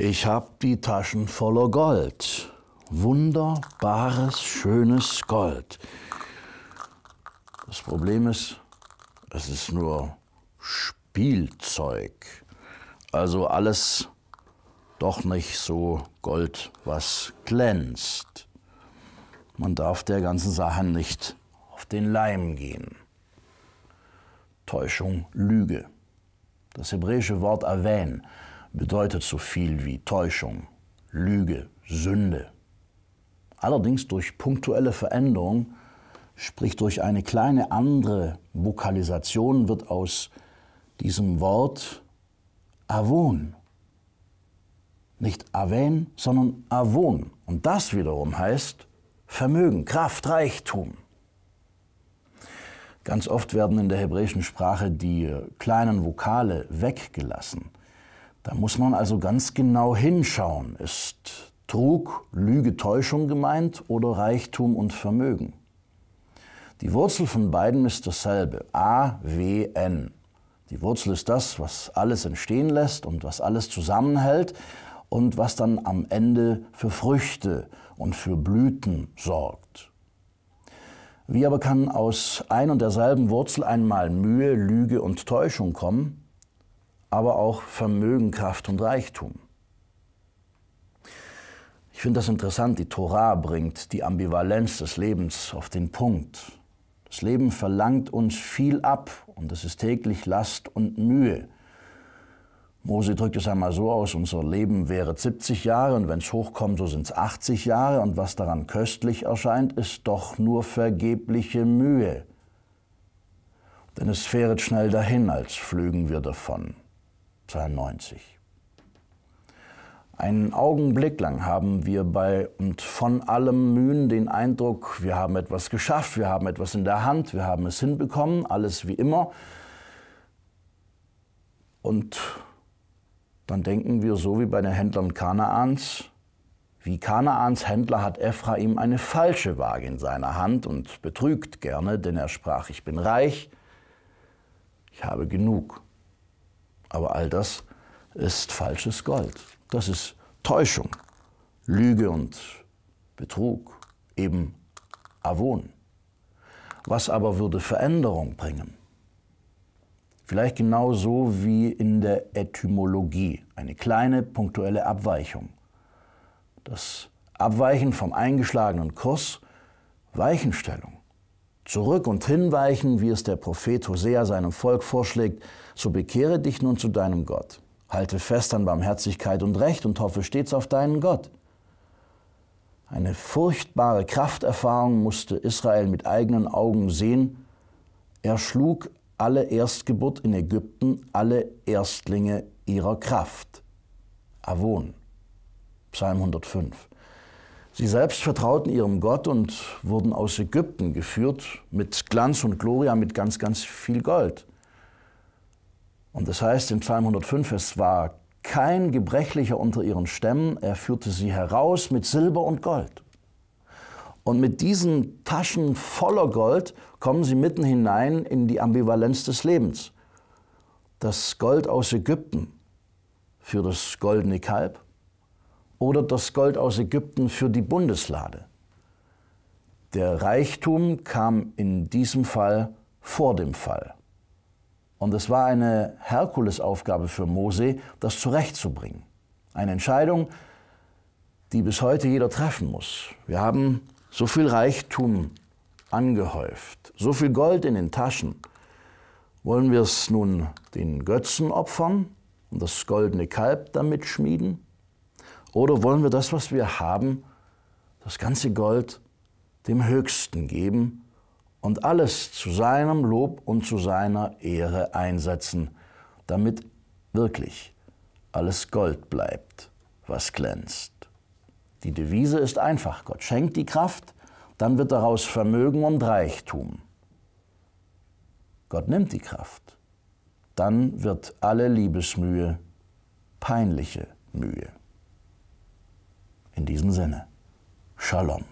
Ich habe die Taschen voller Gold. Wunderbares, schönes Gold. Das Problem ist, es ist nur Spielzeug. Also alles doch nicht so Gold, was glänzt. Man darf der ganzen Sache nicht auf den Leim gehen. Täuschung, Lüge. Das hebräische Wort erwähnen bedeutet so viel wie Täuschung, Lüge, Sünde. Allerdings durch punktuelle Veränderung, sprich durch eine kleine andere Vokalisation, wird aus diesem Wort Avon. Nicht Aven, sondern Avon. Und das wiederum heißt Vermögen, Kraft, Reichtum. Ganz oft werden in der hebräischen Sprache die kleinen Vokale weggelassen. Da muss man also ganz genau hinschauen. Ist Trug, Lüge, Täuschung gemeint oder Reichtum und Vermögen? Die Wurzel von beiden ist dasselbe. A, W, N. Die Wurzel ist das, was alles entstehen lässt und was alles zusammenhält und was dann am Ende für Früchte und für Blüten sorgt. Wie aber kann aus ein und derselben Wurzel einmal Mühe, Lüge und Täuschung kommen? aber auch Vermögen, Kraft und Reichtum. Ich finde das interessant, die Tora bringt die Ambivalenz des Lebens auf den Punkt. Das Leben verlangt uns viel ab und es ist täglich Last und Mühe. Mose drückt es einmal so aus, unser Leben wäre 70 Jahre und wenn es hochkommt, so sind es 80 Jahre und was daran köstlich erscheint, ist doch nur vergebliche Mühe. Denn es fährt schnell dahin, als flögen wir davon. 92. Einen Augenblick lang haben wir bei und von allem Mühen den Eindruck, wir haben etwas geschafft, wir haben etwas in der Hand, wir haben es hinbekommen, alles wie immer. Und dann denken wir so wie bei den Händlern Kanaans, wie Kanaans Händler hat Ephraim eine falsche Waage in seiner Hand und betrügt gerne, denn er sprach, ich bin reich, ich habe genug. Aber all das ist falsches Gold. Das ist Täuschung, Lüge und Betrug, eben Avon. Was aber würde Veränderung bringen? Vielleicht genauso wie in der Etymologie, eine kleine punktuelle Abweichung. Das Abweichen vom eingeschlagenen Kurs, Weichenstellung zurück und hinweichen, wie es der Prophet Hosea seinem Volk vorschlägt, so bekehre dich nun zu deinem Gott. Halte fest an Barmherzigkeit und Recht und hoffe stets auf deinen Gott. Eine furchtbare Krafterfahrung musste Israel mit eigenen Augen sehen. Er schlug alle Erstgeburt in Ägypten, alle Erstlinge ihrer Kraft. Avon, Psalm 105. Sie selbst vertrauten ihrem Gott und wurden aus Ägypten geführt mit Glanz und Gloria, mit ganz, ganz viel Gold. Und das heißt in Psalm 105, es war kein Gebrechlicher unter ihren Stämmen, er führte sie heraus mit Silber und Gold. Und mit diesen Taschen voller Gold kommen sie mitten hinein in die Ambivalenz des Lebens. Das Gold aus Ägypten für das goldene Kalb oder das Gold aus Ägypten für die Bundeslade. Der Reichtum kam in diesem Fall vor dem Fall. Und es war eine Herkulesaufgabe für Mose, das zurechtzubringen. Eine Entscheidung, die bis heute jeder treffen muss. Wir haben so viel Reichtum angehäuft, so viel Gold in den Taschen. Wollen wir es nun den Götzen opfern und das goldene Kalb damit schmieden? Oder wollen wir das, was wir haben, das ganze Gold dem Höchsten geben und alles zu seinem Lob und zu seiner Ehre einsetzen, damit wirklich alles Gold bleibt, was glänzt. Die Devise ist einfach. Gott schenkt die Kraft, dann wird daraus Vermögen und Reichtum. Gott nimmt die Kraft, dann wird alle Liebesmühe peinliche Mühe. In diesem Sinne, Shalom.